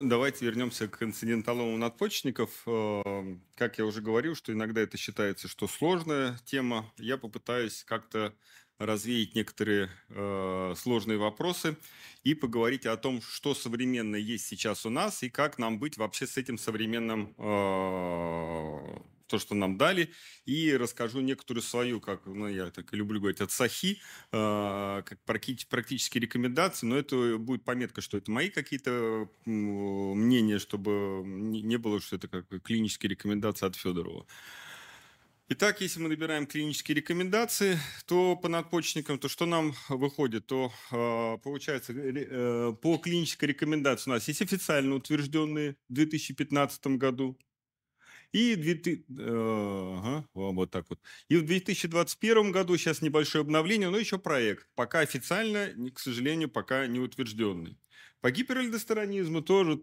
Давайте вернемся к инциденталому надпочечников. Эм, как я уже говорил, что иногда это считается, что сложная тема. Я попытаюсь как-то развеять некоторые э, сложные вопросы и поговорить о том, что современное есть сейчас у нас и как нам быть вообще с этим современным э, то, что нам дали, и расскажу некоторую свою, как ну, я так и люблю говорить, от Сахи, э, как практически рекомендации, но это будет пометка, что это мои какие-то мнения, чтобы не было, что это как клинические рекомендации от Федорова. Итак, если мы набираем клинические рекомендации, то по надпочечникам, то что нам выходит, то э, получается э, по клинической рекомендации у нас есть официально утвержденные в 2015 году и, 2000, э, ага, вам вот так вот. и в 2021 году сейчас небольшое обновление, но еще проект. Пока официально, к сожалению, пока не утвержденный. По гиперальдостеронизму тоже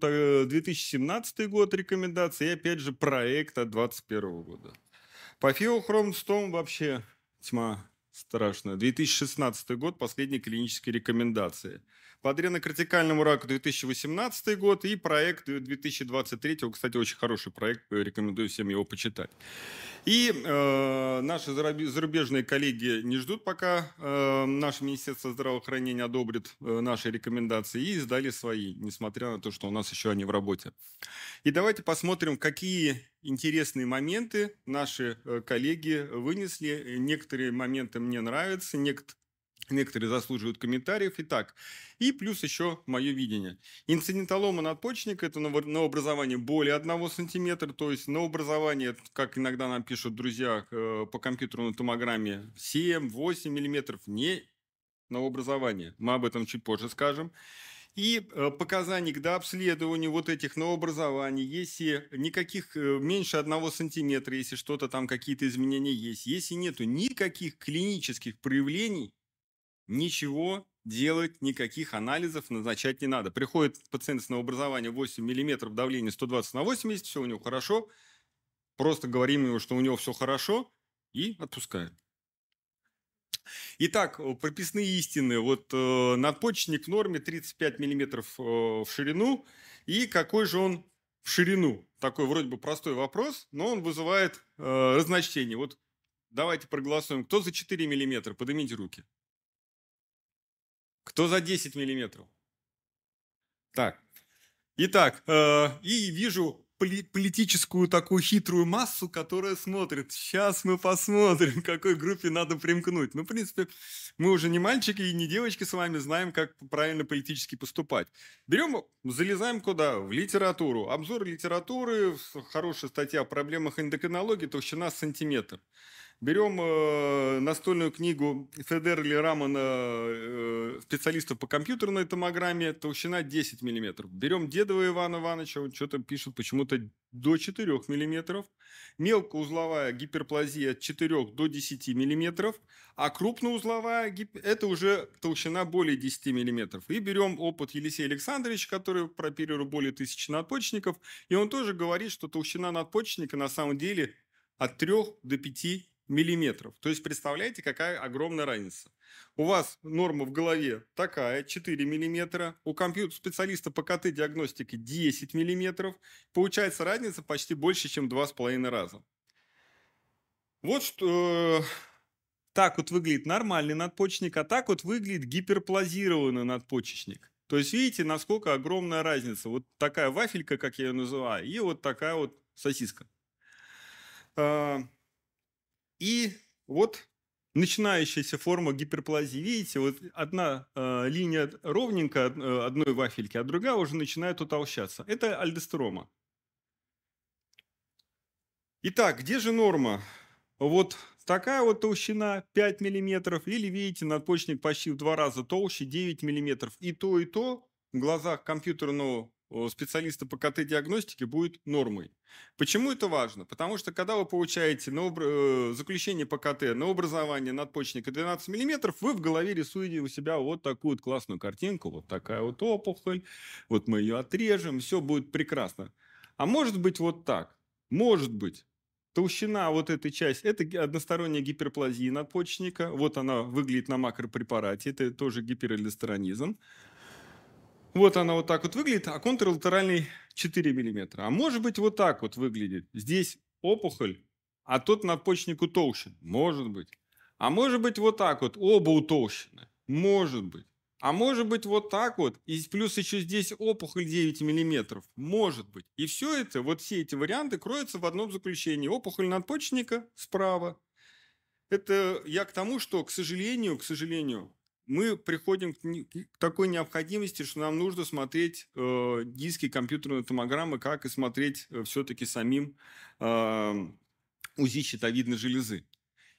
2017 э, год рекомендации, и опять же проект от 2021 года. По фиохромстом вообще тьма страшная. 2016 год, последние клинические рекомендации – по адренокортикальному раку 2018 год и проект 2023. Кстати, очень хороший проект, э, рекомендую всем его почитать. И э, наши зарубежные коллеги не ждут, пока э, наше Министерство здравоохранения одобрит э, наши рекомендации и издали свои, несмотря на то, что у нас еще они в работе. И давайте посмотрим, какие интересные моменты наши э, коллеги вынесли. Некоторые моменты мне нравятся, некоторые Некоторые заслуживают комментариев. Итак, и плюс еще мое видение. Инцидентолома надпочечника – это новообразование более 1 см, то есть новообразование, как иногда нам пишут друзья э, по компьютерной томограмме, 7-8 мм, не новообразование. Мы об этом чуть позже скажем. И э, показаний к дообследованию вот этих новообразований, если никаких э, меньше одного сантиметра, если что-то там, какие-то изменения есть, если нету никаких клинических проявлений, ничего делать никаких анализов назначать не надо. Приходит пациент с новообразованием 8 мм, давление 120 на 80, все у него хорошо. Просто говорим ему, что у него все хорошо, и отпускаем. Итак, э, прописные истины. Вот э, надпочечник в норме 35 мм э, в ширину. И какой же он в ширину? Такой вроде бы простой вопрос, но он вызывает э, разночтение. Вот давайте проголосуем. Кто за 4 мм? Поднимите руки. Кто за 10 миллиметров? Так. Итак, э, и вижу политическую такую хитрую массу, которая смотрит. Сейчас мы посмотрим, какой группе надо примкнуть. Ну, в принципе, мы уже не мальчики и не девочки с вами знаем, как правильно политически поступать. Берем, залезаем куда? В литературу. Обзор литературы, хорошая статья о проблемах эндокринологии, толщина сантиметр. сантиметр. Берем э, настольную книгу Федер или Рамана, э, специалиста по компьютерной томограмме, толщина 10 мм. Берем Дедова Ивана Ивановича, он что-то пишет почему-то до 4 мм. Мелкоузловая гиперплазия от 4 до 10 мм, а крупноузловая гип... это уже толщина более 10 мм. И берем опыт Елисея Александровича, который прооперировал более тысячи надпочечников, и он тоже говорит, что толщина надпочечника на самом деле от 3 до 5 миллиметров. То есть представляете, какая огромная разница. У вас норма в голове такая, 4 миллиметра, у компьютер-специалиста по КТ-диагностике 10 миллиметров. Получается разница почти больше, чем 2,5 раза. Вот что... Э, так вот выглядит нормальный надпочечник, а так вот выглядит гиперплазированный надпочечник. То есть видите, насколько огромная разница. Вот такая вафелька, как я ее называю, и вот такая вот сосиска. А, и вот начинающаяся форма гиперплазии. Видите, вот одна э, линия ровненько э, одной вафельки, а другая уже начинает утолщаться. Это альдостерома. Итак, где же норма? Вот такая вот толщина 5 мм, или, видите, надпочечник почти в два раза толще, 9 мм. И то, и то в глазах компьютерного специалиста по КТ-диагностике будет нормой. Почему это важно? Потому что когда вы получаете на об... Э, заключение по КТ на образование надпочечника 12 мм, вы в голове рисуете у себя вот такую вот классную картинку, вот такая вот опухоль, вот мы ее отрежем, все будет прекрасно. А может быть вот так, может быть. Толщина вот этой части – это односторонняя гиперплазия надпочечника. Вот она выглядит на макропрепарате. Это тоже гиперэльдостеронизм. Вот она вот так вот выглядит, а контрлатеральный 4 мм. А может быть вот так вот выглядит. Здесь опухоль, а тот надпочечнику толще. Может быть. А может быть вот так вот, оба утолщены. Может быть. А может быть вот так вот, и плюс еще здесь опухоль 9 мм. Может быть. И все это, вот все эти варианты кроются в одном заключении. Опухоль надпочечника справа. Это я к тому, что, к сожалению, к сожалению, мы приходим к, такой необходимости, что нам нужно смотреть э, диски компьютерной томограммы, как и смотреть э, все-таки самим э, УЗИ щитовидной железы.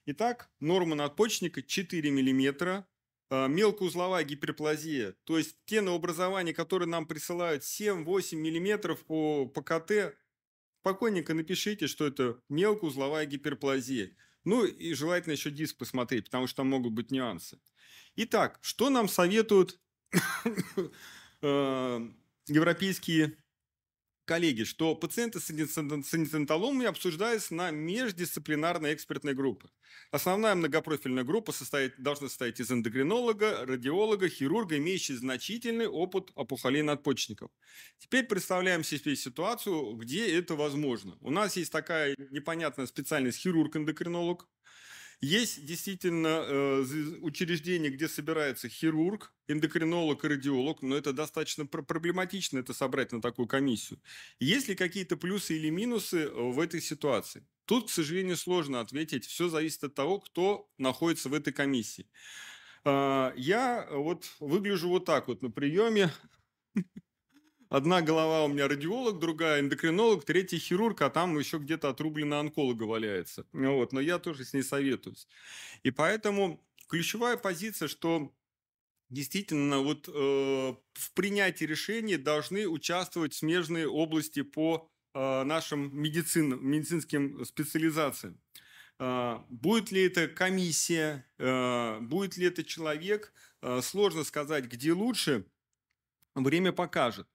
Итак, норма надпочечника 4 мм, э, мелкоузловая гиперплазия, то есть те новообразования, которые нам присылают 7-8 мм по, по КТ, спокойненько напишите, что это мелкоузловая гиперплазия. Ну и желательно еще диск посмотреть, потому что там могут быть нюансы. Итак, что нам советуют э, европейские коллеги, что пациенты с инцидентоломией обсуждаются на междисциплинарной экспертной группе. Основная многопрофильная группа состоит, должна состоять из эндокринолога, радиолога, хирурга, имеющий значительный опыт опухолей надпочечников. Теперь представляем себе ситуацию, где это возможно. У нас есть такая непонятная специальность хирург-эндокринолог, есть действительно э, учреждение, где собирается хирург, эндокринолог и радиолог, но это достаточно проблематично это собрать на такую комиссию. Есть ли какие-то плюсы или минусы э, в этой ситуации? Тут, к сожалению, сложно ответить. Все зависит от того, кто находится в этой комиссии. А, я вот выгляжу вот так вот на приеме. Одна голова у меня радиолог, другая эндокринолог, третий хирург, а там еще где-то отрублена онколога валяется. Ну вот, но я тоже с ней советуюсь. И поэтому ключевая позиция, что действительно вот э, в принятии решений должны участвовать смежные области по э, нашим медицин, медицинским специализациям. Э, будет ли это комиссия, э, будет ли это человек, э, сложно сказать, где лучше, время покажет.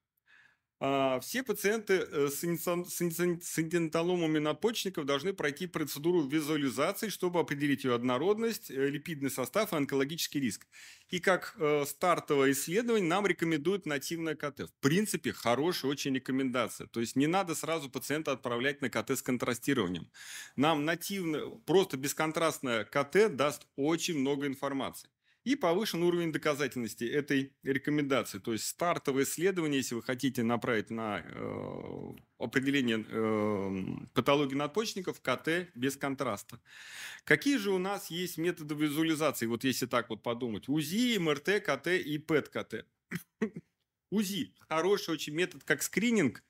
А, все пациенты э, с инцидентоломами надпочечников должны пройти процедуру визуализации, чтобы определить ее однородность, э, липидный состав и онкологический риск. И как э, стартовое исследование нам рекомендуют нативное КТ. В принципе, хорошая очень рекомендация. То есть не надо сразу пациента отправлять на КТ с контрастированием. Нам нативно, просто бесконтрастное КТ даст очень много информации и повышен уровень доказательности этой рекомендации. То есть стартовое исследование, если вы хотите направить на э, определение э, патологии надпочечников, КТ без контраста. Какие же у нас есть методы визуализации, вот если так вот подумать? УЗИ, МРТ, КТ и ПЭТ-КТ. УЗИ – хороший очень метод как скрининг,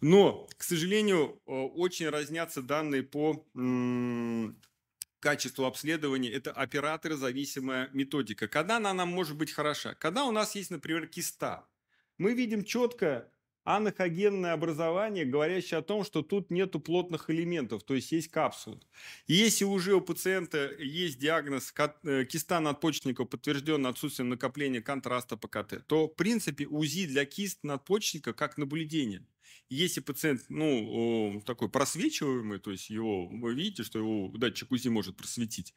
но, к сожалению, э, очень разнятся данные по качеству обследования – это операторозависимая методика. Когда она нам может быть хороша? Когда у нас есть, например, киста. Мы видим четко анахогенное образование, говорящее о том, что тут нету плотных элементов, то есть есть капсула. Если уже у пациента есть диагноз э, киста надпочечника подтвержден отсутствием накопления контраста по КТ, то, в принципе, УЗИ для кист надпочечника как наблюдение если пациент, ну, э, такой просвечиваемый, то есть его, вы видите, что его датчик УЗИ может просветить,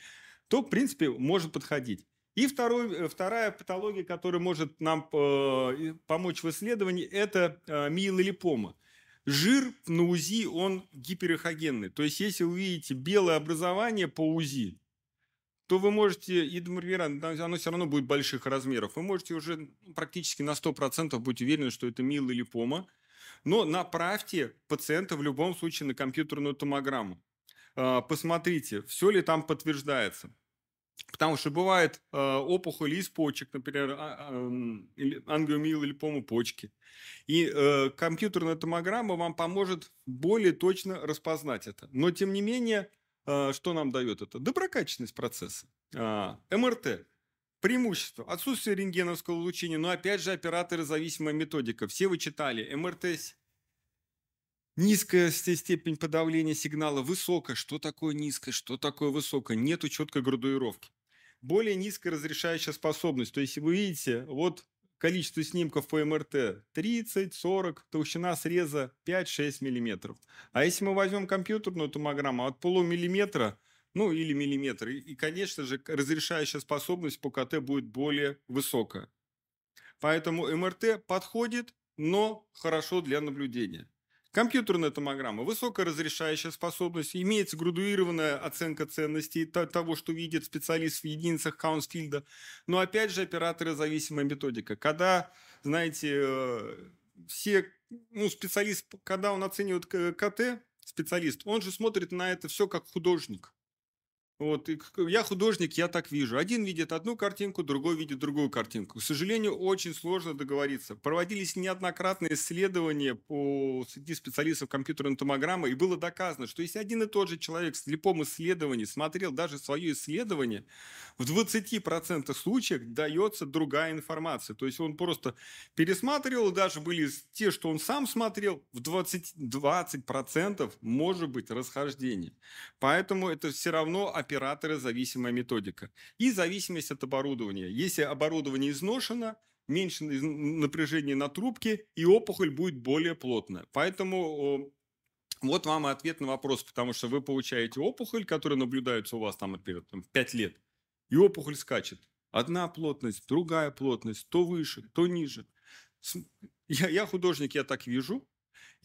то, в принципе, может подходить. И второй, э, вторая патология, которая может нам э, помочь в исследовании, это э, миелолипома. Жир на УЗИ, он гиперэхогенный. То есть, если вы видите белое образование по УЗИ, то вы можете, и оно все равно будет больших размеров, вы можете уже ну, практически на 100% быть уверены, что это миелолипома, липома но направьте пациента в любом случае на компьютерную томограмму. А, посмотрите, все ли там подтверждается. Потому что бывает э, а, опухоли из почек, например, ангиомиел а, или пому почки. И э, компьютерная томограмма вам поможет более точно распознать это. Но тем не менее, э, что нам дает это? Доброкачественность процесса. Э, МРТ. Преимущество. Отсутствие рентгеновского излучения, но опять же зависимая методика. Все вы читали. МРТ Низкая степень подавления сигнала, высокая. Что такое низкая, что такое высокая? Нету четкой градуировки. Более низкая разрешающая способность. То есть вы видите, вот количество снимков по МРТ 30, 40, толщина среза 5-6 мм. А если мы возьмем компьютерную томограмму от полумиллиметра ну или миллиметр. И, конечно же, разрешающая способность по КТ будет более высокая. Поэтому МРТ подходит, но хорошо для наблюдения. Компьютерная томограмма – высокая разрешающая способность, имеется градуированная оценка ценностей того, что видит специалист в единицах Каунсфилда. Но опять же, зависимая методика. Когда, знаете, э, все, ну, специалист, когда он оценивает э, КТ, специалист, он же смотрит на это все как художник. Вот, и я художник, я так вижу. Один видит одну картинку, другой видит другую картинку. К сожалению, очень сложно договориться. Проводились неоднократные исследования по среди специалистов компьютерной томограммы, и было доказано, что если один и тот же человек в слепом исследовании смотрел даже свое исследование, в 20% случаев дается другая информация. То есть он просто пересматривал, даже были те, что он сам смотрел, в 20, 20% может быть расхождение. Поэтому это все равно операторы зависимая методика. И зависимость от оборудования. Если оборудование изношено, меньше напряжения на трубке, и опухоль будет более плотная. Поэтому вот вам и ответ на вопрос, потому что вы получаете опухоль, которая наблюдается у вас там, например, 5 лет, и опухоль скачет. Одна плотность, другая плотность, то выше, то ниже. Я, я художник, я так вижу,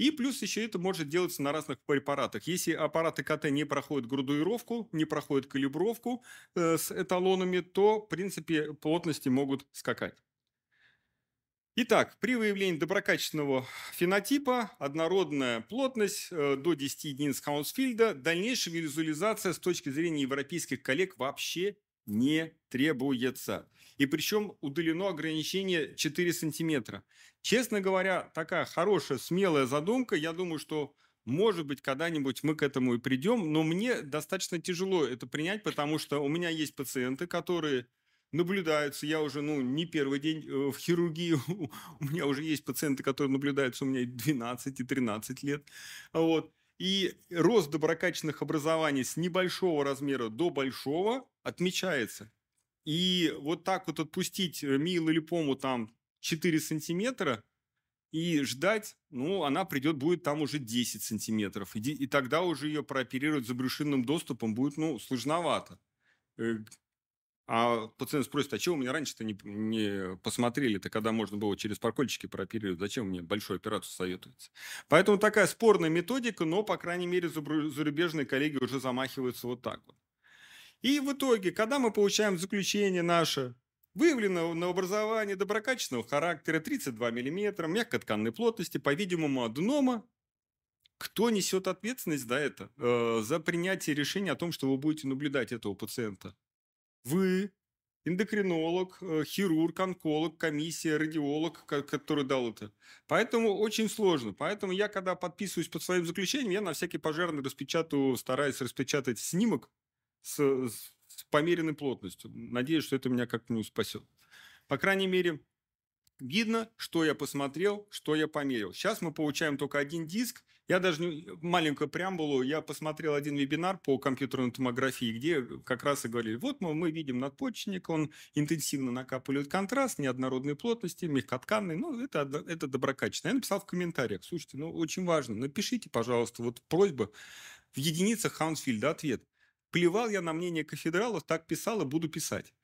и плюс еще это может делаться на разных препаратах. Если аппараты КТ не проходят градуировку, не проходят калибровку э, с эталонами, то, в принципе, плотности могут скакать. Итак, при выявлении доброкачественного фенотипа однородная плотность э, до 10 единиц Хаунсфильда, дальнейшая визуализация с точки зрения европейских коллег вообще не требуется. И причем удалено ограничение 4 сантиметра. Честно говоря, такая хорошая, смелая задумка. Я думаю, что может быть, когда-нибудь мы к этому и придем, но мне достаточно тяжело это принять, потому что у меня есть пациенты, которые наблюдаются. Я уже, ну, не первый день э, в хирургии. У меня уже есть пациенты, которые наблюдаются у меня 12 и 13 лет. Вот. И рост доброкачественных образований с небольшого размера до большого отмечается. И вот так вот отпустить э, Мил или Пому там 4 сантиметра и ждать, ну, она придет, будет там уже 10 сантиметров. И, и тогда уже ее прооперировать за брюшинным доступом будет, ну, сложновато э, а пациент спросит, а чего вы меня раньше-то не, не посмотрели-то, когда можно было через паркольчики прооперировать? Зачем мне большую операцию советуется? Поэтому такая спорная методика, но, по крайней мере, зарубежные коллеги уже замахиваются вот так вот. И в итоге, когда мы получаем заключение наше, выявлено на образование доброкачественного характера 32 мм, мягкотканной плотности, по-видимому, аденома, кто несет ответственность за это, э, за принятие решения о том, что вы будете наблюдать этого пациента? вы эндокринолог, э, хирург, онколог, комиссия, радиолог, который дал это. Поэтому очень сложно. Поэтому я, когда подписываюсь под своим заключением, я на всякий пожарный распечатаю, стараюсь распечатать снимок с, с, с померенной плотностью. Надеюсь, что это меня как-нибудь спасет. По крайней мере, видно, что я посмотрел, что я померил. Сейчас мы получаем только один диск, я даже не... Э, маленькую преамбулу, я посмотрел один вебинар по компьютерной томографии, где как раз и говорили, вот мы, мы видим надпочечник, он интенсивно накапливает контраст, неоднородной плотности, мягкотканный, ну, это, это доброкачественно. Я написал в комментариях, слушайте, ну, очень важно, напишите, пожалуйста, вот просьба в единицах Хаунсфильда ответ. Плевал я на мнение кафедралов, так писал и буду писать.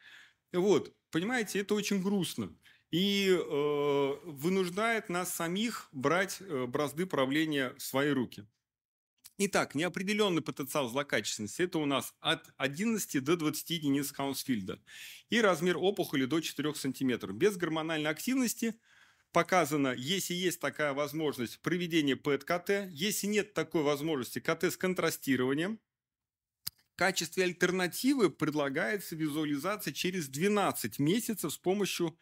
Вот, понимаете, это очень грустно и э, вынуждает нас самих брать э, бразды правления в свои руки. Итак, неопределенный потенциал злокачественности – это у нас от 11 до 20 единиц Хаунсфильда и размер опухоли до 4 см. Без гормональной активности показано, если есть такая возможность, проведения ПЭТ-КТ, если нет такой возможности, КТ с контрастированием. В качестве альтернативы предлагается визуализация через 12 месяцев с помощью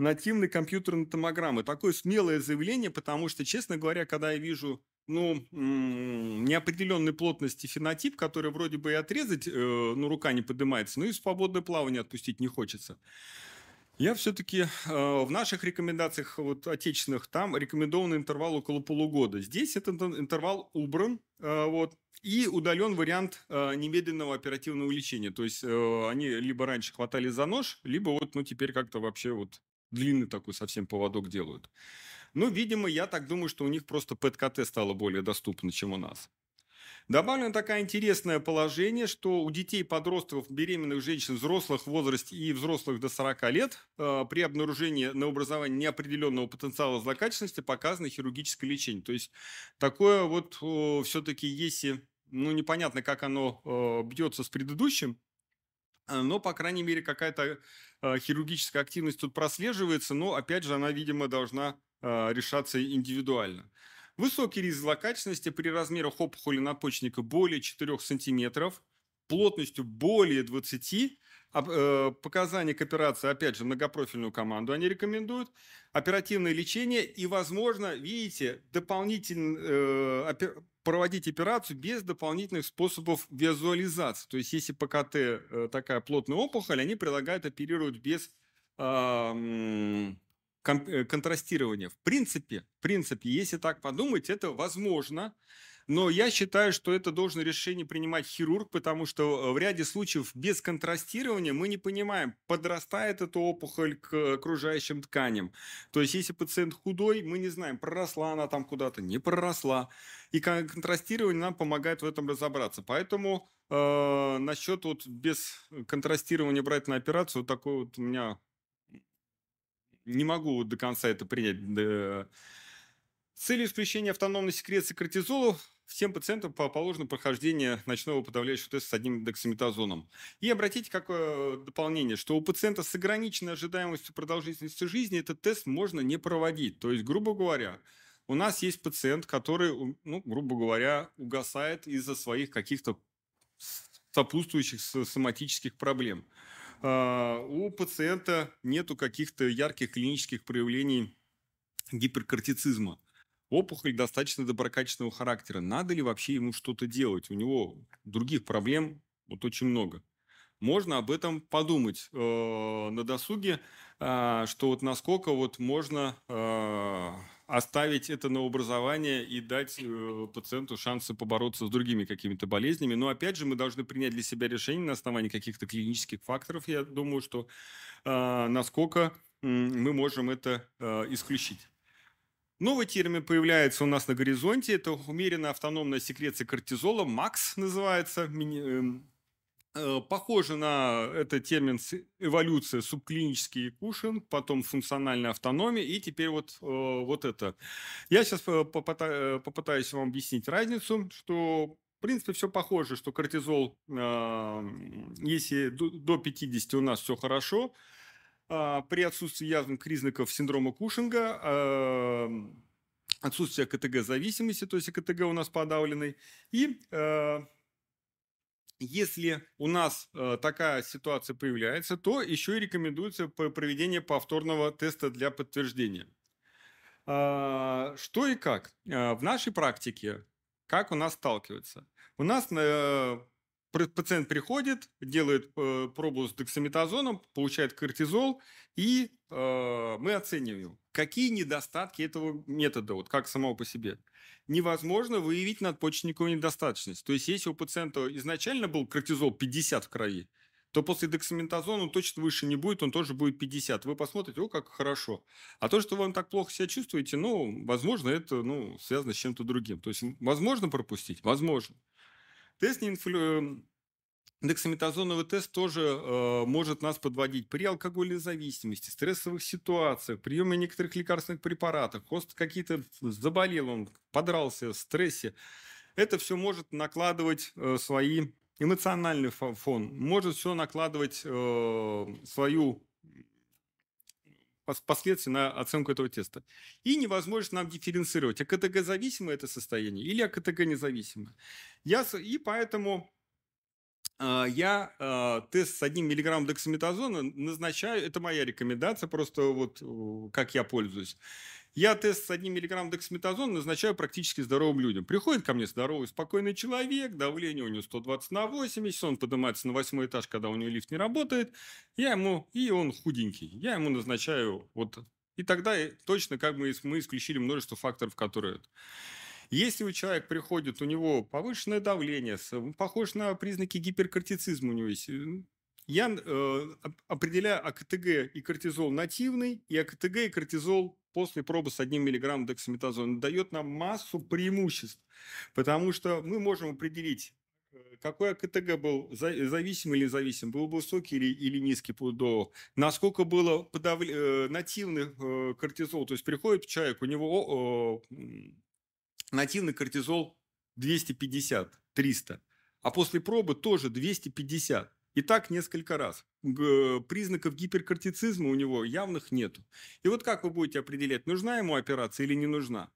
нативной компьютерной томограммы. Такое смелое заявление, потому что, честно говоря, когда я вижу ну, неопределенной плотности фенотип, который вроде бы и отрезать, э, ну, рука не поднимается, но и свободное плавание отпустить не хочется. Я все-таки э, в наших рекомендациях вот, отечественных там рекомендован интервал около полугода. Здесь этот интервал убран, э, вот, и удален вариант э, немедленного оперативного лечения. То есть э, они либо раньше хватали за нож, либо вот, ну, теперь как-то вообще вот длинный такой совсем поводок делают. Ну, видимо, я так думаю, что у них просто ПЭТ-КТ стало более доступно, чем у нас. Добавлено такое интересное положение, что у детей, подростков, беременных женщин, взрослых в возрасте и взрослых до 40 лет э, при обнаружении на образовании неопределенного потенциала злокачественности показано хирургическое лечение. То есть такое вот э, все-таки если, ну непонятно, как оно э, бьется с предыдущим, э, но, по крайней мере, какая-то Э, хирургическая активность тут прослеживается, но, опять же, она, видимо, должна э, решаться индивидуально. Высокий риск злокачественности при размерах опухоли надпочечника более 4 см, плотностью более 20 Э, показания к операции, опять же, многопрофильную команду они рекомендуют, оперативное лечение и, возможно, видите, дополнительно э, проводить операцию без дополнительных способов визуализации. То есть, если ПКТ э, такая плотная опухоль, они предлагают оперировать без а, контрастирования. В принципе, в принципе, если так подумать, это возможно. Но я считаю, что это должно решение принимать хирург, потому что э, в ряде случаев без контрастирования мы не понимаем, подрастает эта опухоль к э, окружающим тканям. То есть, если пациент худой, мы не знаем, проросла она там куда-то, не проросла. И контрастирование нам помогает в этом разобраться. Поэтому э, насчет вот без контрастирования брать на операцию, такой вот у меня не могу до конца это принять. Э, целью исключения автономной секреции кортизола Всем пациентам положено прохождение ночного подавляющего теста с одним дексаметазоном. И обратите какое э, дополнение, что у пациента с ограниченной ожидаемостью продолжительности жизни этот тест можно не проводить. То есть, грубо говоря, у нас есть пациент, который, ну, грубо говоря, угасает из-за своих каких-то сопутствующих соматических проблем. А, у пациента нету каких-то ярких клинических проявлений гиперкортицизма опухоль достаточно доброкачественного характера. Надо ли вообще ему что-то делать? У него других проблем вот очень много. Можно об этом подумать э, на досуге, э, что вот насколько вот можно э, оставить это на образование и дать э, пациенту шансы побороться с другими какими-то болезнями. Но опять же, мы должны принять для себя решение на основании каких-то клинических факторов. Я думаю, что э, насколько э, мы можем это э, исключить. Новый термин появляется у нас на горизонте. Это умеренно автономная секреция кортизола. МАКС называется. Эм, э, похоже на этот термин эволюция субклинический Кушин, потом функциональная автономия и теперь вот, э, вот это. Я сейчас э, попытаюсь вам объяснить разницу, что в принципе, все похоже, что кортизол, если до 50 у нас все хорошо, а, при отсутствии явных признаков синдрома Кушинга, а, отсутствие КТГ-зависимости, то есть КТГ у нас подавленный, и а, если у нас такая ситуация появляется, то еще и рекомендуется проведение повторного теста для подтверждения. Что и как? В нашей практике, как у нас сталкивается У нас э, Пациент приходит, делает э, пробу с дексаметазоном, получает кортизол, и э, мы оцениваем, какие недостатки этого метода, вот как самого по себе. Невозможно выявить надпочечниковую недостаточность. То есть, если у пациента изначально был кортизол 50 в крови, то после дексаметазона он точно выше не будет, он тоже будет 50. Вы посмотрите, о, как хорошо. А то, что вы так плохо себя чувствуете, ну, возможно, это ну, связано с чем-то другим. То есть, возможно пропустить? Возможно. Тест неинфлю... Эм, дексаметазоновый тест тоже э, может нас подводить при алкогольной зависимости, стрессовых ситуациях, приеме некоторых лекарственных препаратов, хост какие-то заболел, он подрался в стрессе. Это все может накладывать э, свои эмоциональный фон, может все накладывать э, свою последствий на оценку этого теста. И невозможно нам дифференцировать, а КТГ-зависимое это состояние или АКТГ КТГ-независимое. Я, и поэтому а, я э, тест с одним миллиграммом дексаметазона назначаю, это моя рекомендация, просто вот как я пользуюсь. Я тест с одним миллиграмм дексаметазона назначаю практически здоровым людям. Приходит ко мне здоровый, спокойный человек, давление у него 120 на 80, он поднимается на восьмой этаж, когда у него лифт не работает, я ему, и он худенький. Я ему назначаю вот... И тогда точно как мы, мы исключили множество факторов, которые... Если у человека приходит, у него повышенное давление, похож на признаки гиперкортицизма у него есть, э, я э, определяю АКТГ и кортизол нативный, и АКТГ и кортизол после пробы с одним миллиграммом дексаметазона дает нам массу преимуществ, потому что мы можем определить, э, какой АКТГ был зависим или зависим, был высокий или, или низкий по ДО, насколько было подав... Э, нативный э, кортизол, то есть приходит человек, у него нативный кортизол 250-300, а после пробы тоже 250. И так несколько раз. Признаков гиперкортицизма у него явных нету. И вот как вы будете определять, нужна ему операция или не нужна?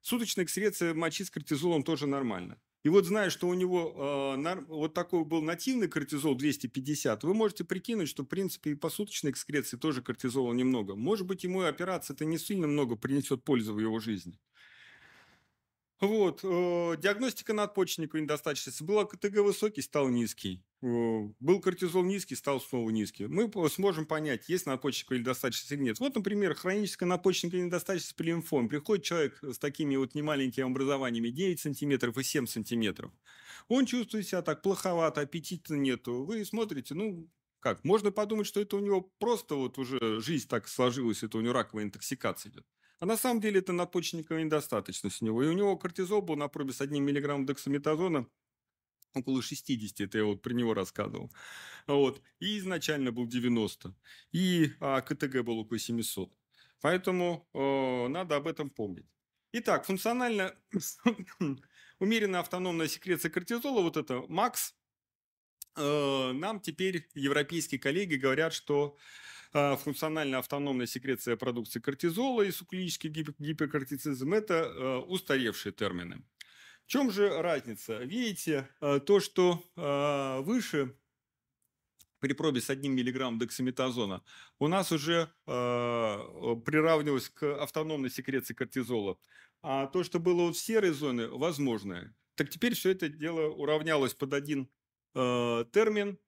Суточная эксцреция мочи с кортизолом тоже нормально. И вот зная, что у него э, нар, вот такой был нативный кортизол 250, вы можете прикинуть, что, в принципе, и по суточной экскреции тоже кортизола немного. Может быть, ему операция-то не сильно много принесет пользы в его жизни. Вот, э, диагностика надпочечника недостаточности. Была КТГ высокий, стал низкий. Э, был кортизол низкий, стал снова низкий. Мы сможем понять, есть надпочечниковая недостаточность или нет. Вот, например, хроническая надпочечниковая недостаточность при лимфоме. Приходит человек с такими вот немаленькими образованиями 9 сантиметров и 7 сантиметров. Он чувствует себя так плоховато, аппетита нету. Вы смотрите, ну, как, можно подумать, что это у него просто вот уже жизнь так сложилась, это у него раковая интоксикация идет. А на самом деле это надпочечниковая недостаточность у него. И у него кортизол был на пробе с одним миллиграммом дексаметазона около 60, это я вот про него рассказывал. Вот. И изначально был 90. И а, КТГ был около 700. Поэтому э, надо об этом помнить. Итак, функционально умеренная автономная секреция кортизола, вот это МАКС, э, нам теперь европейские коллеги говорят, что а, функционально автономная секреция продукции кортизола и суклинический гиперкортицизм – это а, устаревшие термины. В чем же разница? Видите, а, то, что выше при пробе с одним миллиграммом дексаметазона у нас уже приравнивалось к автономной секреции кортизола. А то, что было вот в серой зоне, возможно. Так теперь все это дело уравнялось под один термин,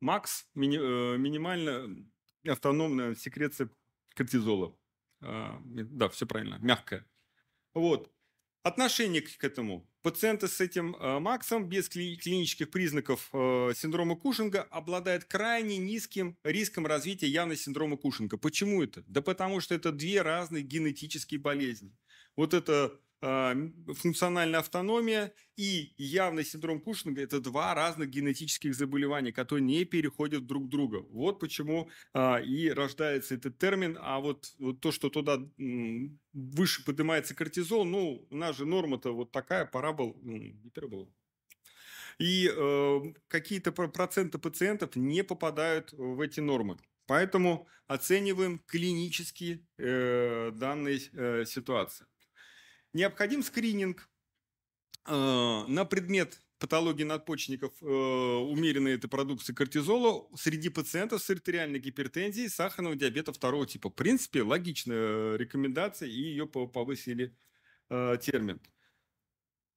макс, мини, э, минимально, автономная секреция кортизола. А, да, все правильно, мягкая. Вот. Отношение к этому. Пациенты с этим а, МАКСом без клинических признаков а, синдрома Кушинга обладают крайне низким риском развития явной синдрома Кушинга. Почему это? Да потому что это две разные генетические болезни. Вот это а, функциональная автономия и явный синдром Кушинга – это два разных генетических заболевания, которые не переходят друг друга. Вот почему а, и рождается этот термин. А вот то, что туда выше поднимается кортизол, ну, у нас же норма-то вот такая, пора был, гипербола. И э, какие-то проценты пациентов не попадают в эти нормы. Поэтому оцениваем клинические э, данные э, ситуации. Необходим скрининг э, на предмет патологии надпочечников э, умеренной этой продукции кортизола среди пациентов с артериальной гипертензией и сахарного диабета второго типа. В принципе, логичная э, рекомендация, и ее повысили термин.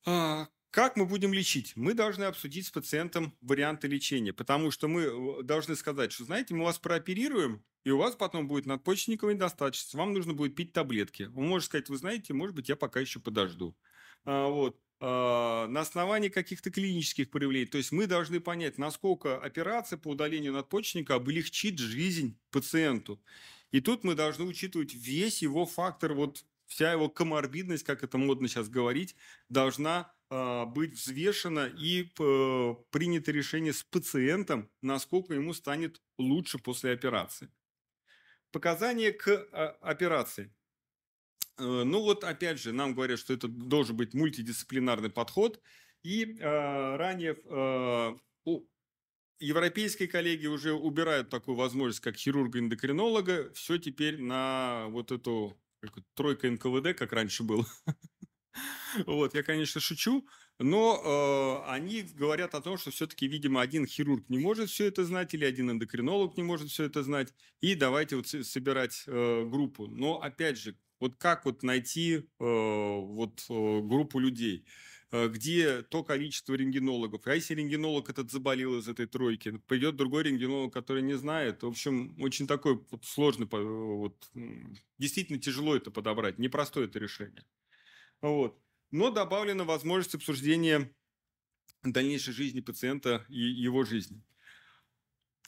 А, как мы будем лечить? Мы должны обсудить с пациентом варианты лечения, потому что мы э, должны сказать, что, знаете, мы вас прооперируем, и у вас потом будет надпочечниковая недостаточность, вам нужно будет пить таблетки. Он может сказать, вы знаете, может быть, я пока еще подожду. А, вот а, на основании каких-то клинических проявлений. То есть мы должны понять, насколько операция по удалению надпочечника облегчит жизнь пациенту. И тут мы должны учитывать весь его фактор, вот вся его коморбидность, как это модно сейчас говорить, должна а, быть взвешено и э, принято решение с пациентом, насколько ему станет лучше после операции. Показания к а, операции. Э, ну вот опять же, нам говорят, что это должен быть мультидисциплинарный подход. И а, ранее у европейской коллеги уже убирают такую возможность, как хирурга-эндокринолога. Все теперь на вот эту тройка НКВД, как раньше было. Вот, я, конечно, шучу, но э, они говорят о том, что все-таки, видимо, один хирург не может все это знать, или один эндокринолог не может все это знать, и давайте вот собирать э, группу. Но, опять же, вот как вот найти э, вот э, группу людей? Э, где то количество рентгенологов. А если рентгенолог этот заболел из этой тройки, придет другой рентгенолог, который не знает. В общем, очень такой вот сложный, э, вот, действительно тяжело это подобрать, непростое это решение. Вот. Но добавлена возможность обсуждения дальнейшей жизни пациента и его жизни.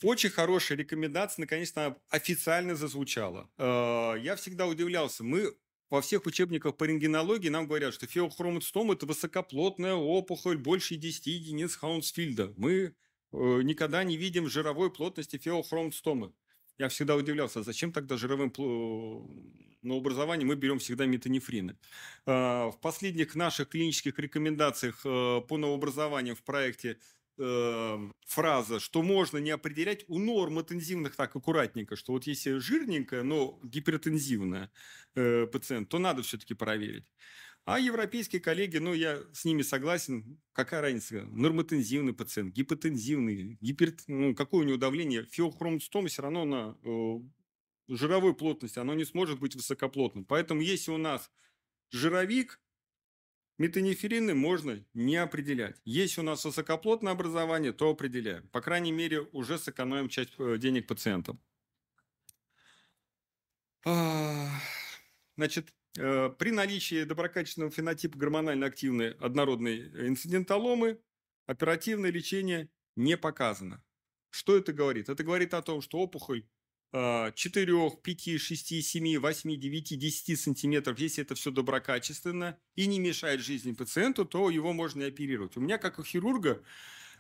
Очень хорошая рекомендация, наконец-то, официально зазвучала. Э, я всегда удивлялся. Мы во всех учебниках по рентгенологии нам говорят, что феохромоцитом – это высокоплотная опухоль больше 10 единиц Хаунсфильда. Мы э, никогда не видим жировой плотности феохромоцитомы я всегда удивлялся, зачем тогда жировым на образование мы берем всегда метанефрины. А, в последних наших клинических рекомендациях э, по новообразованию в проекте э, фраза, что можно не определять у норм интензивных так аккуратненько, что вот если жирненькая, но гипертензивная э, пациент, то надо все-таки проверить. А европейские коллеги, ну, я с ними согласен, какая разница, нормотензивный пациент, гипотензивный, гипер... ну, какое у него давление, фиохромстом все равно на э, жировой плотности, оно не сможет быть высокоплотным. Поэтому если у нас жировик, метанеферины можно не определять. Если у нас высокоплотное образование, то определяем. По крайней мере, уже сэкономим часть э, денег пациентам. А, значит, Э, при наличии доброкачественного фенотипа гормонально активной однородной э, инцидентоломы оперативное лечение не показано. Что это говорит? Это говорит о том, что опухоль 4, 5, 6, 7, 8, 9, 10 сантиметров, если это все доброкачественно и не мешает жизни пациенту, то его можно и оперировать. У меня, как у хирурга,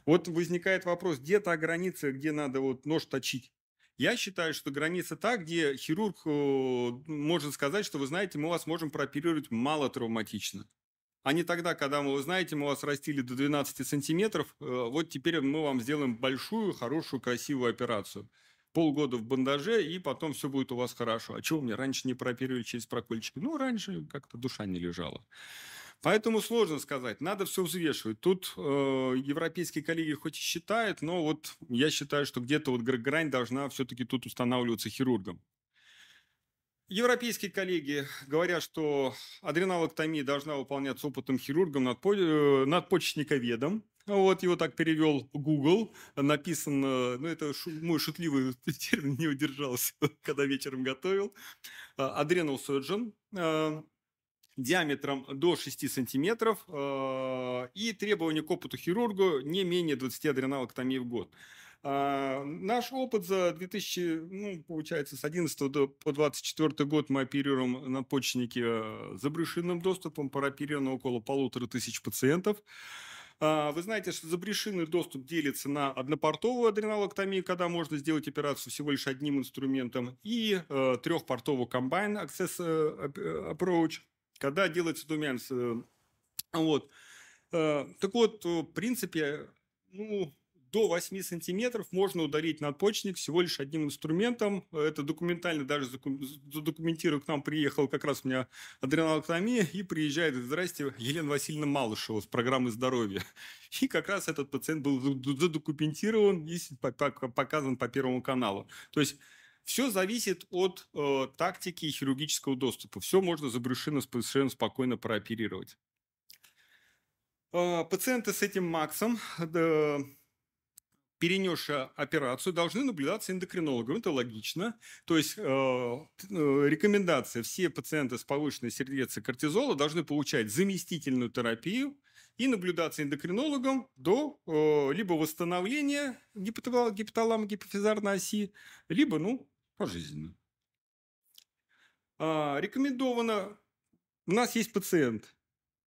вот возникает вопрос, где та граница, где надо вот нож точить? Я считаю, что граница та, где хирург может сказать, что вы знаете, мы вас можем прооперировать мало травматично. А не тогда, когда мы, вы знаете, мы вас растили до 12 сантиметров, э, вот теперь мы вам сделаем большую, хорошую, красивую операцию. Полгода в бандаже, и потом все будет у вас хорошо. А чего мне раньше не прооперировали через прокольчики? Ну, раньше как-то душа не лежала. Поэтому сложно сказать, надо все взвешивать. Тут э, европейские коллеги хоть и считают, но вот я считаю, что где-то вот грань должна все-таки тут устанавливаться хирургом. Европейские коллеги говорят, что адреналоктомия должна выполняться опытом хирургом э, надпочечниковедом. Вот его так перевел Google. Написано, э, ну это шу, мой шутливый термин не удержался, когда вечером готовил. Э, Адренал surgeon диаметром до 6 сантиметров э, и требования к опыту хирургу не менее 20 адреналоктомий в год. А, наш опыт за 2000, ну, получается, с 11 до, по 24 год мы оперируем на почечнике э, забрюшинным доступом, парооперировано около полутора тысяч пациентов. А, вы знаете, что забрюшинный доступ делится на однопортовую адреналоктомию, когда можно сделать операцию всего лишь одним инструментом, и э, трехпортовую комбайн access approach – когда делается тумянс. Э, вот. Э, так вот, э, в принципе, ну, до 8 сантиметров можно ударить надпочечник всего лишь одним инструментом. Это документально даже задокументирую. К нам приехал как раз у меня адреналоктомия и приезжает, здрасте, Елена Васильевна Малышева с программы здоровья. И как раз этот пациент был задокументирован и показан по Первому каналу. То есть все зависит от э, тактики и хирургического доступа. Все можно за брюшину совершенно спокойно прооперировать. Э, пациенты с этим МАКСом, э, перенесшие операцию, должны наблюдаться эндокринологом. Это логично. То есть э, э, рекомендация, все пациенты с повышенной сердец и кортизола должны получать заместительную терапию, и наблюдаться эндокринологом до э, либо восстановления гипоталам, гипофизарной оси, либо ну, пожизненно. А, рекомендовано, у нас есть пациент,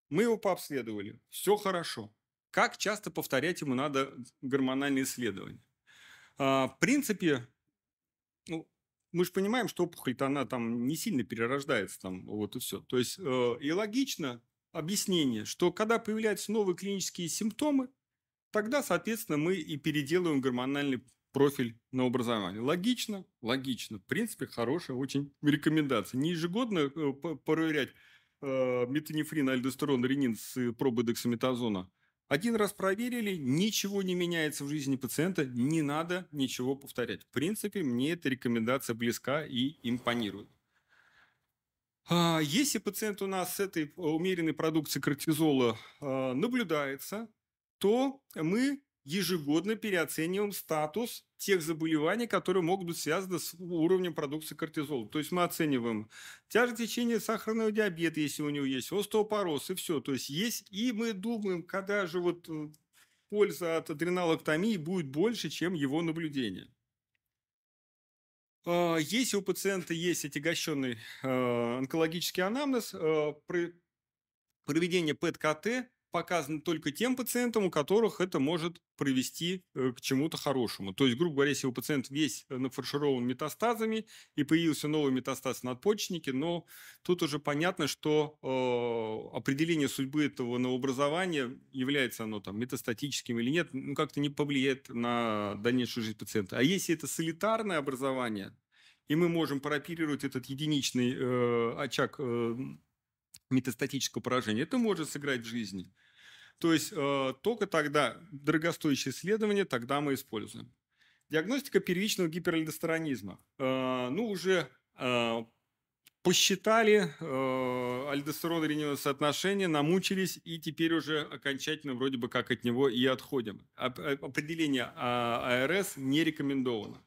мы его пообследовали, все хорошо. Как часто повторять ему надо гормональные исследования? А, в принципе, ну, мы же понимаем, что опухоль-то она там не сильно перерождается, там вот и все. То есть, э, и логично объяснение, что когда появляются новые клинические симптомы, тогда, соответственно, мы и переделываем гормональный профиль на образование. Логично, логично. В принципе, хорошая очень рекомендация. Не ежегодно э, проверять э, метанефрин, альдостерон, ренин с пробой дексаметазона. Один раз проверили, ничего не меняется в жизни пациента, не надо ничего повторять. В принципе, мне эта рекомендация близка и импонирует. А, если пациент у нас с этой э, умеренной продукцией кортизола наблюдается, то мы ежегодно переоцениваем статус тех заболеваний, которые могут быть связаны с уровнем продукции кортизола. То есть мы оцениваем тяжесть течения сахарного диабета, если у него есть, остеопороз и все. То есть есть, и мы думаем, когда же вот э, польза от адреналоктомии будет больше, чем его наблюдение. А, если у пациента есть отягощенный э, онкологический анамнез, э, проведение ПЭТ-КТ показан только тем пациентам, у которых это может привести э, к чему-то хорошему. То есть, грубо говоря, если у пациента весь э, нафарширован метастазами и появился новый метастаз в надпочечнике, но тут уже понятно, что э, определение судьбы этого новообразования, является оно там метастатическим или нет, ну, как-то не повлияет на дальнейшую жизнь пациента. А если это солитарное образование, и мы можем прооперировать этот единичный э, очаг э, метастатического поражения, это может сыграть в жизни. То есть э, только тогда дорогостоящее исследование, тогда мы используем. Диагностика первичного гиперальдостеронизма. Э, ну, уже э, посчитали э, альдостерон-реневое соотношение, намучились, и теперь уже окончательно вроде бы как от него и отходим. Э, определение а-, АРС не рекомендовано.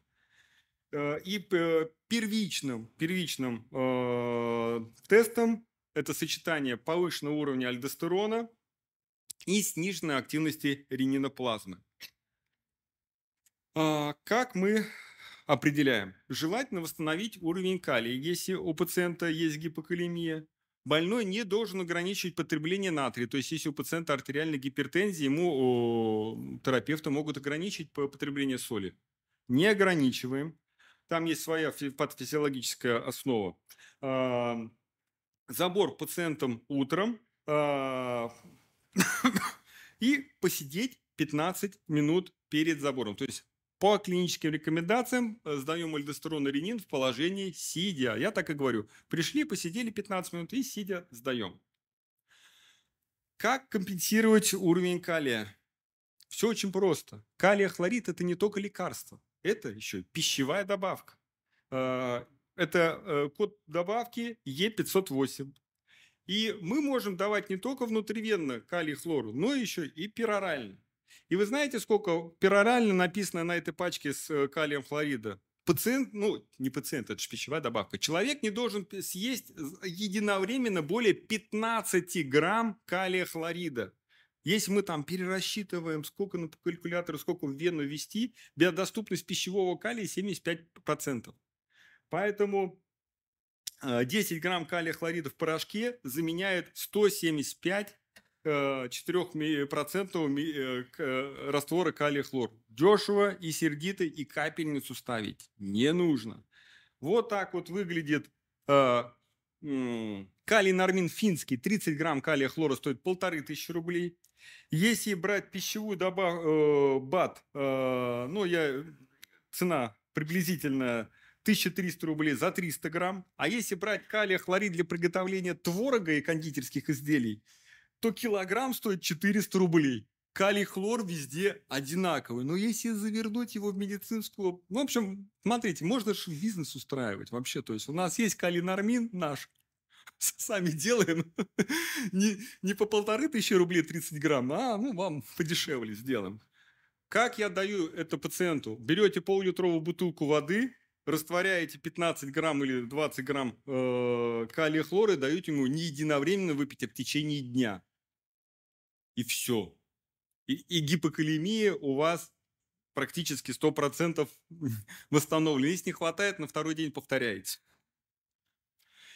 Э, и э, первичным, первичным э, тестом это сочетание повышенного уровня альдостерона и сниженной активности рениноплазмы. А, как мы определяем? Желательно восстановить уровень калия, если у пациента есть гипокалемия. Больной не должен ограничивать потребление натрия. То есть, если у пациента артериальная гипертензия, ему о, терапевты могут ограничить потребление соли. Не ограничиваем. Там есть своя физиологическая основа забор пациентам утром а, и посидеть 15 минут перед забором. То есть по клиническим рекомендациям э, сдаем альдостерон и ренин в положении сидя. Я так и говорю. Пришли, посидели 15 минут и сидя сдаем. Как компенсировать уровень калия? Все очень просто. Калия хлорид – это не только лекарство. Это еще пищевая добавка а, это э, код добавки Е508. И мы можем давать не только внутривенно калий хлору, но еще и перорально. И вы знаете, сколько перорально написано на этой пачке с э, калием хлорида? Пациент, ну, не пациент, это же пищевая добавка. Человек не должен съесть единовременно более 15 грамм калия хлорида. Если мы там перерасчитываем, сколько на калькуляторе, сколько в вену вести, биодоступность пищевого калия 75%. Поэтому 10 э, грамм калия хлорида в порошке заменяет 175 4% э, э, раствора калия хлор. Дешево и сердито, и капельницу ставить не нужно. Вот так вот выглядит калий нормин финский. 30 грамм калия хлора стоит 1500 рублей. Если брать пищевую добавку э, БАТ, э, ну, я, цена приблизительно 1300 рублей за 300 грамм. А если брать калия хлорид для приготовления творога и кондитерских изделий, то килограмм стоит 400 рублей. Калий хлор везде одинаковый. Но если завернуть его в медицинскую... Ну, в общем, смотрите, можно же бизнес устраивать вообще. То есть у нас есть калинормин наш, сами делаем. не, не по полторы тысячи рублей 30 грамм, а ну, вам подешевле сделаем. Как я даю это пациенту? Берете пол-литровую бутылку воды, растворяете 15 грамм или 20 грамм э, калия хлора и даете ему не единовременно выпить, а в течение дня. И все. И, и гипокалемия у вас практически 100% восстановлена. Если не хватает, на второй день повторяете.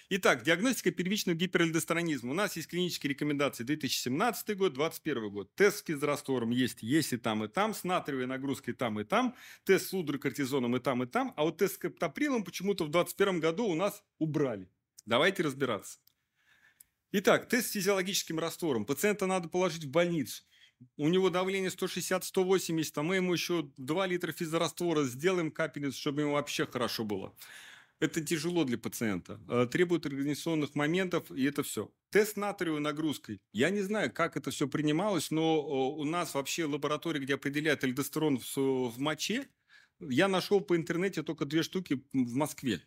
Итак, диагностика первичного гиперальдостеронизма. У нас есть клинические рекомендации 2017 год, 2021 год. Тест с физраствором есть, есть и там, и там. С натриевой нагрузкой там, и там. Тест с удрокортизоном и там, и там. А вот тест с каптоприлом почему-то в 2021 году у нас убрали. Давайте разбираться. Итак, тест с физиологическим раствором. Пациента надо положить в больницу. У него давление 160-180, а мы ему еще 2 литра физраствора сделаем капельницу, чтобы ему вообще хорошо было это тяжело для пациента. Э, требует организационных моментов, и это все. Тест натрию нагрузкой. Я не знаю, как это все принималось, но э, у нас вообще лаборатория, где определяют альдостерон в моче, я нашел по интернете только две штуки в Москве.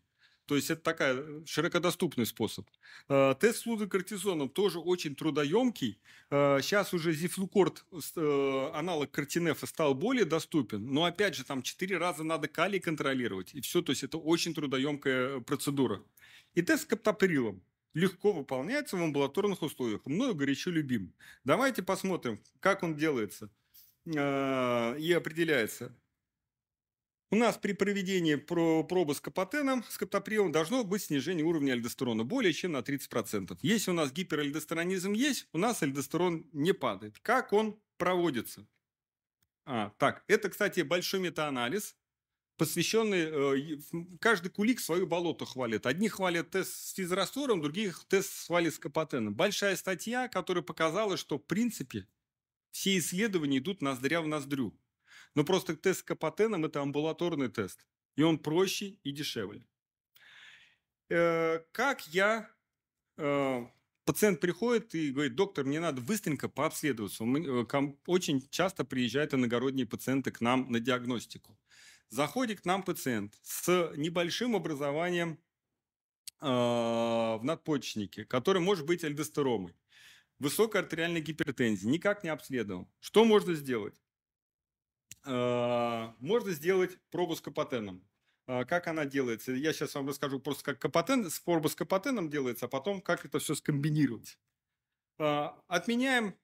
То есть это такая широкодоступный способ. А, тест с лудокортизоном тоже очень трудоемкий. Сейчас а, уже зифлукорт, э, аналог кортинефа, стал более доступен. Но опять же, там четыре раза надо калий контролировать. И все, то есть это очень трудоемкая э, процедура. И тест с каптоприлом легко выполняется в амбулаторных условиях. Мною горячо любим. Давайте посмотрим, как он делается а, и определяется. У нас при проведении пробы с капотеном, с каптопривом, должно быть снижение уровня альдостерона более чем на 30%. Если у нас гиперальдостеронизм есть, у нас альдостерон не падает. Как он проводится? А, так, это, кстати, большой метаанализ, посвященный... Э, каждый кулик свою болото хвалит. Одни хвалят тест с физраствором, других тест хвалят с капотеном. Большая статья, которая показала, что, в принципе, все исследования идут ноздря в ноздрю. Но просто тест с Капотеном – это амбулаторный тест. И он проще и дешевле. Э, как я... Э, пациент приходит и говорит, доктор, мне надо быстренько пообследоваться. Э, очень часто приезжают иногородние пациенты к нам на диагностику. Заходит к нам пациент с небольшим образованием в надпочечнике, который может быть альдостеромой, высокой артериальной гипертензии, никак не обследовал. Что можно сделать? Э, можно сделать пробу с капотеном. Э, как она делается? Я сейчас вам расскажу просто, как капотен, проба с капотеном делается, а потом, как это все скомбинировать. Э, отменяем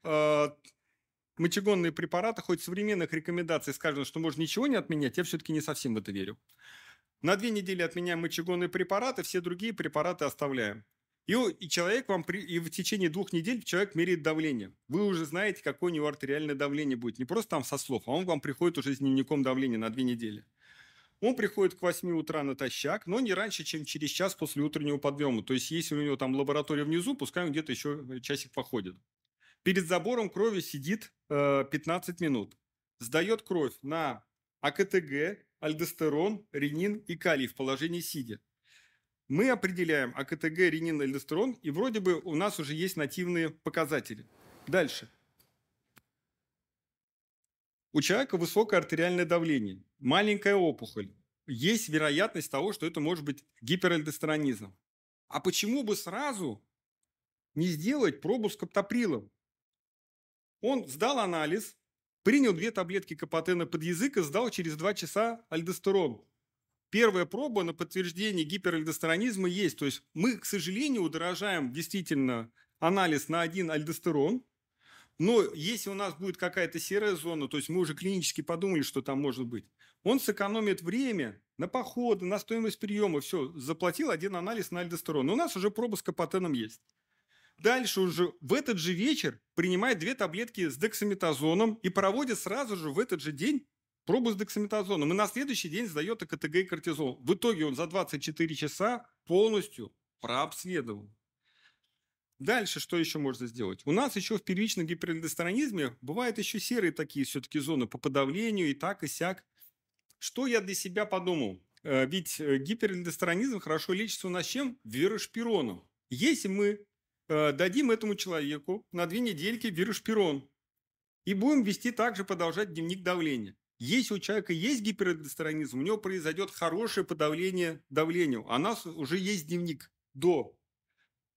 мочегонные препараты, хоть современных рекомендаций сказано, что можно ничего не отменять, я все-таки не совсем в это верю. На две недели отменяем мочегонные препараты, все другие препараты оставляем. И, и человек вам при, и в течение двух недель человек меряет давление. Вы уже знаете, какое у него артериальное давление будет. Не просто там со слов, а он вам приходит уже с дневником давления на две недели. Он приходит к 8 утра натощак, но не раньше, чем через час после утреннего подъема. То есть, если у него там лаборатория внизу, пускай он где-то еще э, часик походит. Перед забором крови сидит э, 15 минут. Сдает кровь на АКТГ, альдостерон, ренин и калий в положении сидя мы определяем АКТГ, ренин, альдостерон, и вроде бы у нас уже есть нативные показатели. Дальше. У человека высокое артериальное давление, маленькая опухоль. Есть вероятность того, что это может быть гиперальдостеронизм. А почему бы сразу не сделать пробу с каптоприлом? Он сдал анализ, принял две таблетки капотена под язык и сдал через два часа альдостерон. Первая проба на подтверждение гиперальдостеронизма есть. То есть мы, к сожалению, удорожаем действительно анализ на один альдостерон, но если у нас будет какая-то серая зона, то есть мы уже клинически подумали, что там может быть, он сэкономит время на походы, на стоимость приема, все, заплатил один анализ на альдостерон. Но у нас уже проба с капотеном есть. Дальше уже в этот же вечер принимает две таблетки с дексаметазоном и проводит сразу же в этот же день пробу с дексаметазоном, и на следующий день сдает АКТГ и кортизол. В итоге он за 24 часа полностью прообследовал. Дальше что еще можно сделать? У нас еще в первичном гиперэндостеронизме бывают еще серые такие все-таки зоны по подавлению и так, и сяк. Что я для себя подумал? Э, ведь э, гиперэндостеронизм хорошо лечится у нас чем? Вирошпироном. Если мы э, дадим этому человеку на две недельки вирошпирон и будем вести также продолжать дневник давления, если у человека есть гиперэндостранизм, у него произойдет хорошее подавление давлению. А у нас уже есть дневник до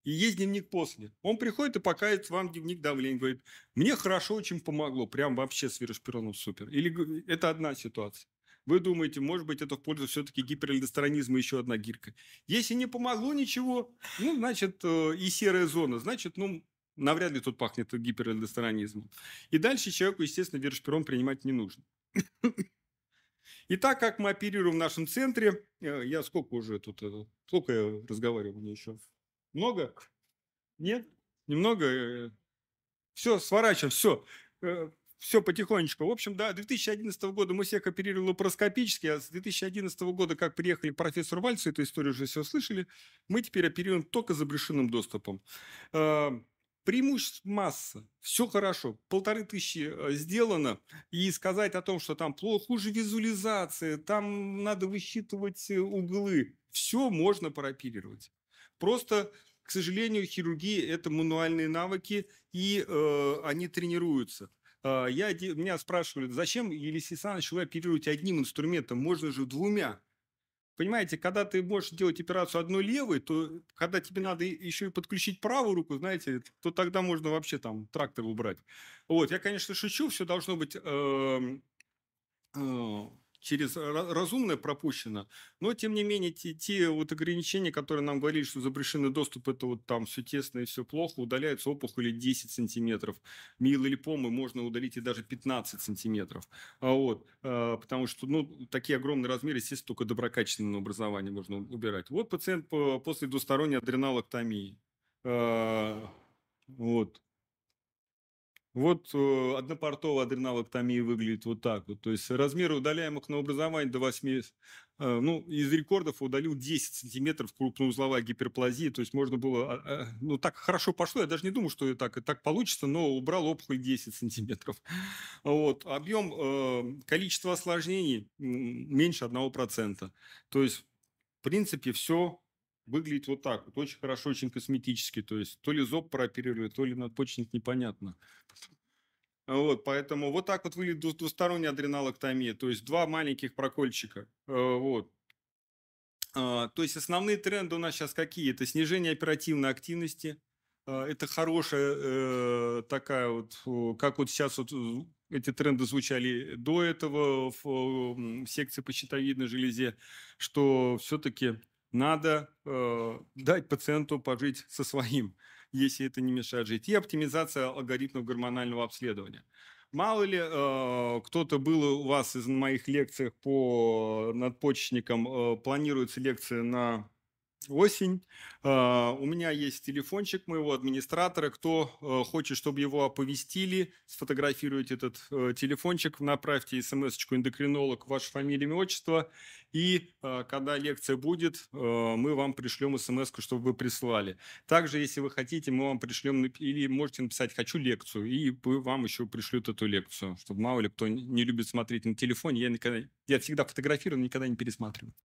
и есть дневник после. Он приходит и показывает вам дневник давления, говорит, мне хорошо очень помогло, прям вообще с вироспироном супер. Или это одна ситуация. Вы думаете, может быть, это в пользу все-таки гиперальдостеронизма еще одна гирка. Если не помогло ничего, ну, значит, э, и серая зона, значит, ну, навряд ли тут пахнет гиперальдостеронизмом. И дальше человеку, естественно, вироспирон принимать не нужно. И так как мы оперируем в нашем центре, э, я сколько уже тут, э, сколько я разговариваю, мне еще много? Нет? Немного? Э, все, сворачиваем, все. Все потихонечку. В общем, да, 2011 года мы всех оперировали лапароскопически, а с 2011 года, как приехали профессор Вальц, эту историю уже все слышали, мы теперь оперируем только за доступом. Преимуществ масса, все хорошо, полторы тысячи э, сделано, и сказать о том, что там плохо, хуже визуализация, там надо высчитывать э, углы, все можно пропилировать. Просто, к сожалению, хирургии – это мануальные навыки, и э, они тренируются. А, я, меня спрашивали, зачем, Елисей Александрович, вы оперируете одним инструментом, можно же двумя. Понимаете, когда ты можешь делать операцию одной левой, то когда тебе надо еще и подключить правую руку, знаете, то тогда можно вообще там трактор убрать. Вот, я, конечно, шучу, все должно быть эм, э, через разумное пропущено, но, тем не менее, те, те вот ограничения, которые нам говорили, что запрещенный доступ, это вот там все тесно и все плохо, удаляются опухоли 10 сантиметров, миелолипомы можно удалить и даже 15 сантиметров, а вот, а, потому что, ну, такие огромные размеры, естественно, только доброкачественным образованием можно убирать. Вот пациент э, после двусторонней адреналоктомии, а, вот, вот э, однопортовая адреналоктомия выглядит вот так вот. То есть размеры удаляемых на образование до 8... Э, ну, из рекордов удалил 10 сантиметров крупноузловая гиперплазия. То есть можно было... А, а, ну, так хорошо пошло. Я даже не думал, что так, так получится, но убрал опухоль 10 сантиметров. Вот. Объем, э, количество осложнений меньше 1%. То есть, в принципе, все выглядит вот так вот. Очень хорошо, очень косметически. То есть то ли зоб прооперировали, то ли надпочечник, непонятно. Вот, поэтому вот так вот выглядит двусторонняя адреналоктомия. То есть два маленьких прокольчика. Э, вот. А, то есть основные тренды у нас сейчас какие? Это снижение оперативной активности. Э, это хорошая э, такая вот, как вот сейчас вот эти тренды звучали до этого в, в секции по щитовидной железе, что все-таки надо э, дать пациенту пожить со своим, если это не мешает жить. И оптимизация алгоритмов гормонального обследования. Мало ли, э, кто-то был у вас из моих лекций по э, надпочечникам, э, планируется лекция на осень. А, у меня есть телефончик моего администратора. Кто э, хочет, чтобы его оповестили, сфотографируйте этот э, телефончик, направьте смс-очку «Эндокринолог», ваше фамилия, имя, отчество. И э, когда лекция будет, мы вам пришлем смс чтобы вы прислали. Также, если вы хотите, мы вам пришлем или можете написать «Хочу лекцию», и мы вам еще пришлют эту лекцию, чтобы мало ли кто не любит смотреть на телефоне. Я, никогда, я всегда фотографирую, никогда не пересматриваю.